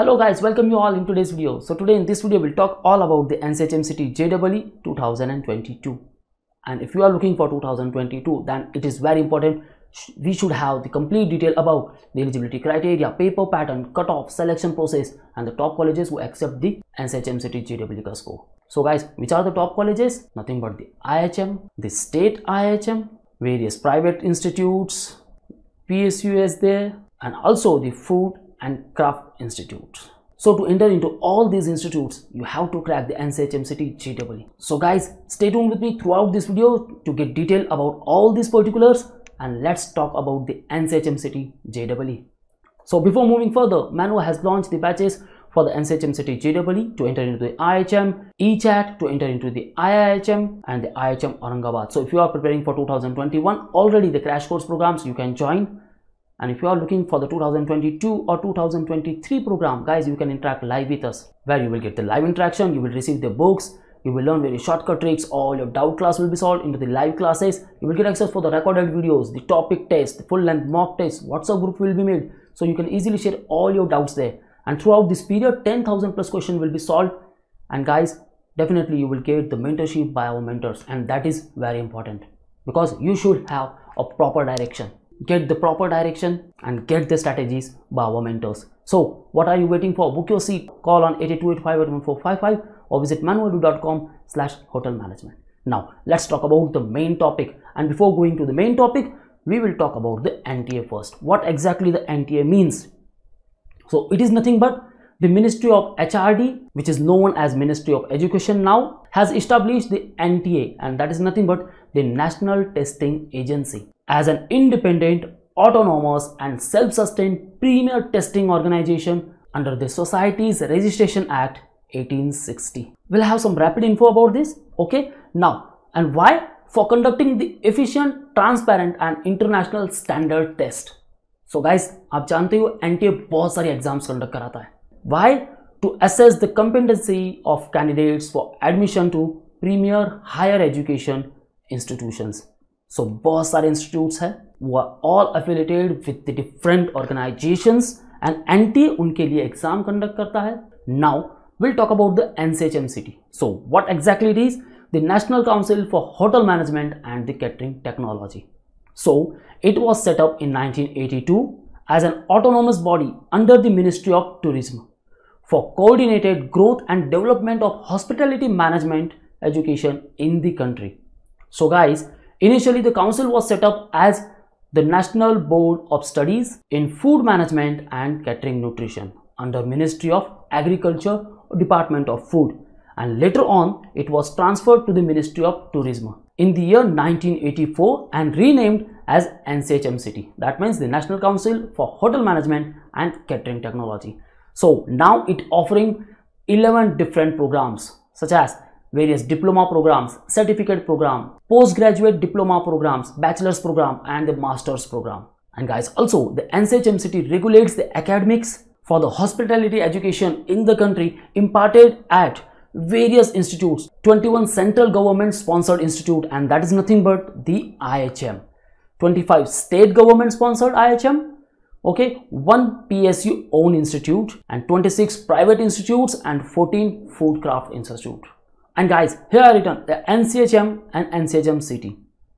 Hello guys, welcome you all in today's video. So today in this video, we'll talk all about the NCHMCT 2022. And if you are looking for 2022, then it is very important. We should have the complete detail about the eligibility criteria, paper pattern, cutoff, selection process, and the top colleges who accept the NCHMCT JEE score. So guys, which are the top colleges? Nothing but the IHM, the state IHM, various private institutes, PSU is there, and also the food and Craft Institute. So to enter into all these institutes, you have to crack the NCHMCT GEE. So guys, stay tuned with me throughout this video to get detail about all these particulars and let's talk about the NCHMCT JEE. So before moving further, Manu has launched the batches for the NCHMCT JEE to enter into the IHM, ECHAT to enter into the IIHM and the IHM Aurangabad. So if you are preparing for 2021, already the crash course programs you can join and if you are looking for the 2022 or 2023 program guys you can interact live with us where you will get the live interaction you will receive the books you will learn various shortcut tricks all your doubt class will be solved into the live classes you will get access for the recorded videos the topic test the full length mock test whatsapp group will be made so you can easily share all your doubts there and throughout this period 10000 plus question will be solved and guys definitely you will get the mentorship by our mentors and that is very important because you should have a proper direction get the proper direction and get the strategies by our mentors. So what are you waiting for? Book your seat, call on 8285 or visit manuedu.com slash hotel management. Now let's talk about the main topic and before going to the main topic, we will talk about the NTA first. What exactly the NTA means? So it is nothing but the Ministry of HRD, which is known as Ministry of Education now, has established the NTA and that is nothing but the National Testing Agency as an independent, autonomous and self-sustained premier testing organization under the Society's Registration Act 1860. We'll have some rapid info about this, okay? Now, and why? For conducting the efficient, transparent and international standard test. So, guys, you know हो NTA बहुत exams. Exams Why? To assess the competency of candidates for admission to premier higher education institutions. So बहुत सारे institutes हैं वो are all affiliated with different organisation and NTA उनके लिए exam conduct करता है now will talk about the T so what exactly it is the National Council for Hotel Management and the Catering Technology so it set up in nineteen eighty two as an autonomous body under the Ministry of Tourism for coordinated growth and development of hospitality management education in the country so guys Initially, the council was set up as the National Board of Studies in Food Management and Catering Nutrition under Ministry of Agriculture Department of Food and later on it was transferred to the Ministry of Tourism in the year 1984 and renamed as NCHM City. that means the National Council for Hotel Management and Catering Technology. So now it offering 11 different programs such as various diploma programs, certificate program, postgraduate diploma programs, bachelor's program and the master's program. And guys, also the NCHMCT regulates the academics for the hospitality education in the country imparted at various institutes, 21 central government sponsored institute and that is nothing but the IHM, 25 state government sponsored IHM, okay, 1 PSU owned institute and 26 private institutes and 14 food craft institute and guys here I written the NCHM and NCHM city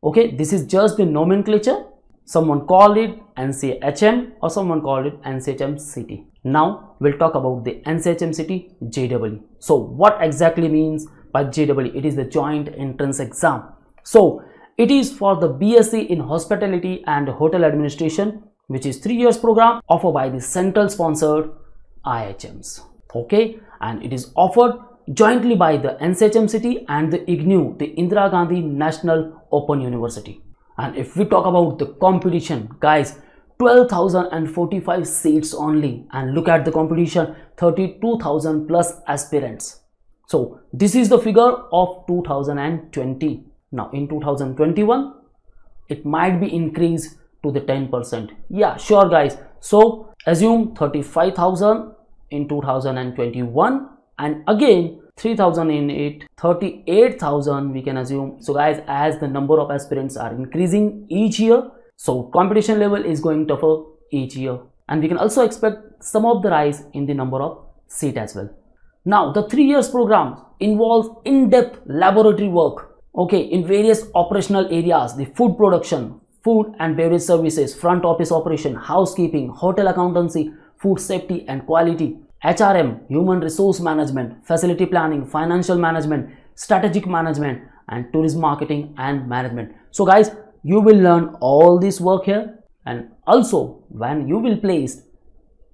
okay this is just the nomenclature someone called it NCHM or someone called it NCHM city now we'll talk about the NCHM city JEE so what exactly means by JWE? it is the joint entrance exam so it is for the BSc in hospitality and hotel administration which is 3 years program offered by the central sponsored IHMs okay and it is offered jointly by the City and the IGNU, the Indira Gandhi National Open University. And if we talk about the competition, guys, 12,045 seats only and look at the competition, 32,000 plus aspirants. So this is the figure of 2020. Now in 2021, it might be increased to the 10%. Yeah, sure guys. So assume 35,000 in 2021 and again 3000 in it 38000 we can assume so guys as the number of aspirants are increasing each year so competition level is going tougher each year and we can also expect some of the rise in the number of seat as well now the three years program involves in-depth laboratory work okay in various operational areas the food production food and beverage services front office operation housekeeping hotel accountancy food safety and quality HRM, human resource management, facility planning, financial management, strategic management, and tourism marketing and management. So, guys, you will learn all this work here, and also when you will place,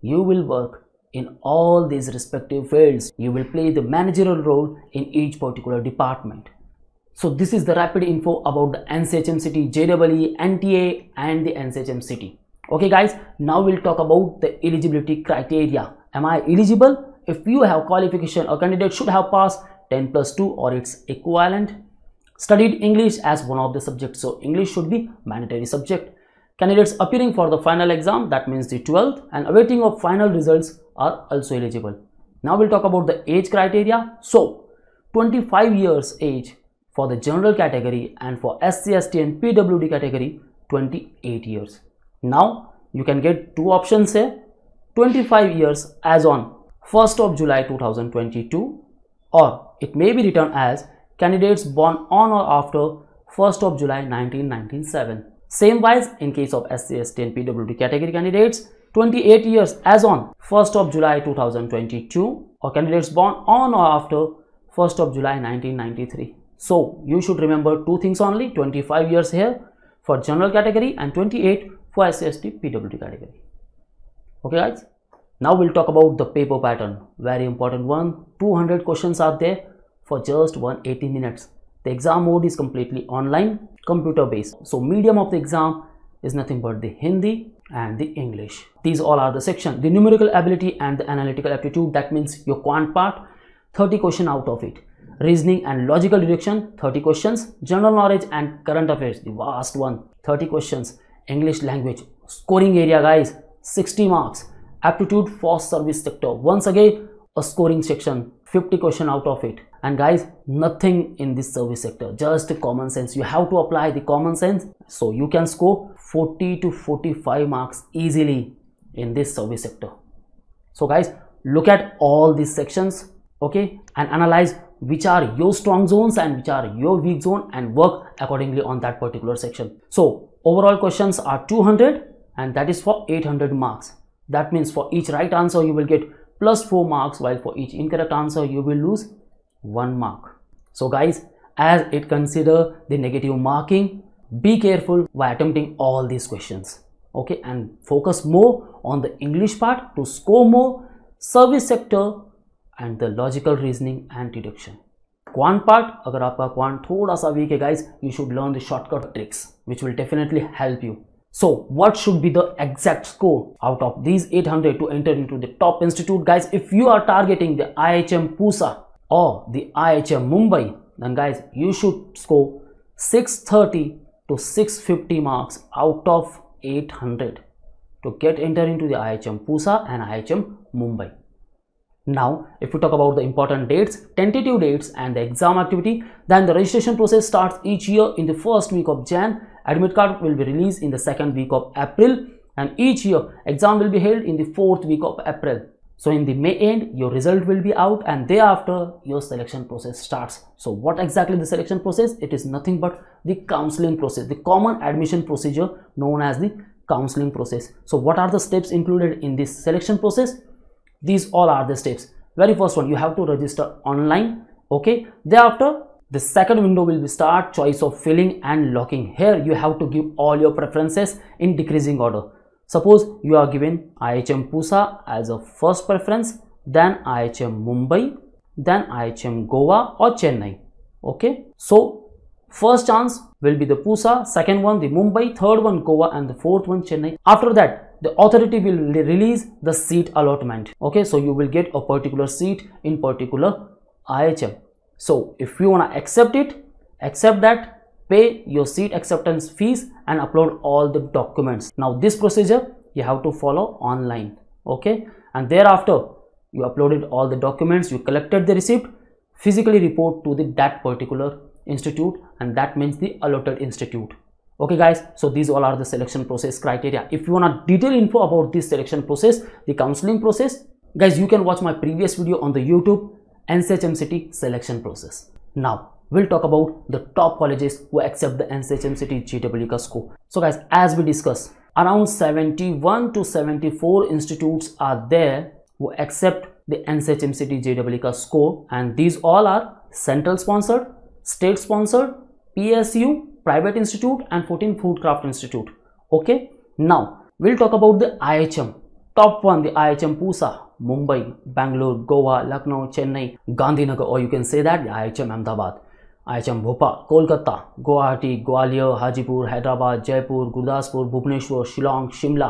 you will work in all these respective fields. You will play the managerial role in each particular department. So this is the rapid info about the NCHM city, JEE, NTA and the NCHM city. Okay guys, now we'll talk about the eligibility criteria am I eligible? If you have qualification, a candidate should have passed 10 plus 2 or its equivalent. Studied English as one of the subjects, so English should be mandatory subject. Candidates appearing for the final exam, that means the 12th, and awaiting of final results are also eligible. Now we'll talk about the age criteria. So, 25 years age for the general category and for SCST and PWD category, 28 years. Now, you can get two options here 25 years as on 1st of July 2022 or it may be written as candidates born on or after 1st of July 1997. Same wise in case of SC, ST and PWD category candidates 28 years as on 1st of July 2022 or candidates born on or after 1st of July 1993. So you should remember two things only 25 years here for general category and 28 for SC, ST, PWD category okay guys now we'll talk about the paper pattern very important one 200 questions are there for just 180 minutes the exam mode is completely online computer based so medium of the exam is nothing but the hindi and the english these all are the section the numerical ability and the analytical aptitude that means your quant part 30 question out of it reasoning and logical deduction 30 questions general knowledge and current affairs the vast one 30 questions english language scoring area guys 60 marks aptitude for service sector once again a scoring section 50 question out of it and guys nothing in this service sector just common sense you have to apply the common sense so you can score 40 to 45 marks easily in this service sector so guys look at all these sections okay and analyze which are your strong zones and which are your weak zone and work accordingly on that particular section so overall questions are 200 and that is for 800 marks that means for each right answer you will get plus 4 marks while for each incorrect answer you will lose 1 mark so guys as it consider the negative marking be careful while attempting all these questions okay and focus more on the english part to score more service sector and the logical reasoning and deduction Quant part, agar आपका quant thoda sa weak hai, guys, you should learn the shortcut tricks, which will definitely help you. So what should be the exact score out of these 800 to enter into the top institute guys if you are targeting the IHM Pusa or the IHM Mumbai then guys you should score 630 to 650 marks out of 800 to get enter into the IHM Pusa and IHM Mumbai. Now, if we talk about the important dates, tentative dates and the exam activity, then the registration process starts each year in the first week of Jan. Admit card will be released in the second week of April and each year exam will be held in the fourth week of April. So in the May end, your result will be out and thereafter your selection process starts. So what exactly the selection process? It is nothing but the counseling process, the common admission procedure known as the counseling process. So what are the steps included in this selection process? these all are the steps very first one you have to register online okay thereafter the second window will be start choice of filling and locking here you have to give all your preferences in decreasing order suppose you are given IHM Pusa as a first preference then IHM Mumbai then IHM Goa or Chennai okay so first chance will be the Pusa second one the Mumbai third one Goa and the fourth one Chennai after that the authority will release the seat allotment okay so you will get a particular seat in particular IHM so if you want to accept it accept that pay your seat acceptance fees and upload all the documents now this procedure you have to follow online okay and thereafter you uploaded all the documents you collected the receipt physically report to the that particular institute and that means the allotted institute okay guys so these all are the selection process criteria if you want a detailed info about this selection process the counseling process guys you can watch my previous video on the youtube nshmct selection process now we'll talk about the top colleges who accept the nshmct gwk score so guys as we discussed around 71 to 74 institutes are there who accept the NSHMCT JWK score and these all are central sponsored, state sponsored, PSU private institute and 14 food craft institute okay now we'll talk about the IHM top one the IHM Pusa Mumbai Bangalore Goa Lucknow Chennai Gandhinagar or you can say that the IHM Ahmedabad IHM Bhopal Kolkata Guwahati Gwalior Hajipur Hyderabad Jaipur Gurdaspur Bhubaneswar Shillong Shimla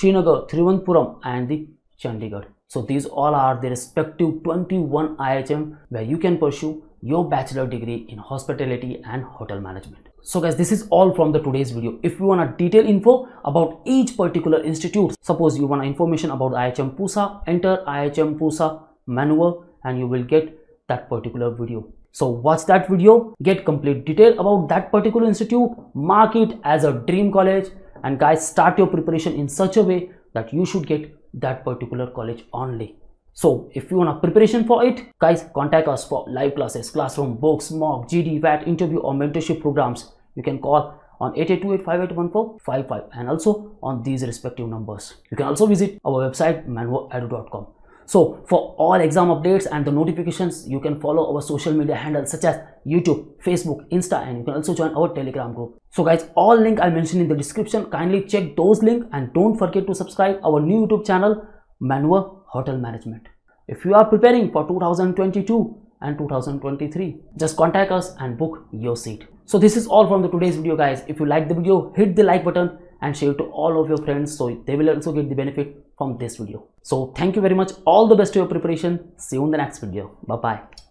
Srinagar Trivandrum, and the Chandigarh so these all are the respective 21 IHM where you can pursue your bachelor degree in hospitality and hotel management so guys this is all from the today's video if you want a detailed info about each particular institute suppose you want information about IHM Pusa enter IHM Pusa manual and you will get that particular video so watch that video get complete detail about that particular institute mark it as a dream college and guys start your preparation in such a way that you should get that particular college only so if you want preparation for it, guys, contact us for live classes, classroom, books, mock, GD, VAT, interview or mentorship programs. You can call on 8828581455 and also on these respective numbers. You can also visit our website manvoedu.com. So for all exam updates and the notifications, you can follow our social media handles such as YouTube, Facebook, Insta and you can also join our Telegram group. So guys, all link I mentioned in the description, kindly check those link and don't forget to subscribe our new YouTube channel Manua hotel management. If you are preparing for 2022 and 2023, just contact us and book your seat. So this is all from the today's video guys. If you like the video, hit the like button and share it to all of your friends so they will also get the benefit from this video. So thank you very much. All the best to your preparation. See you in the next video. Bye-bye.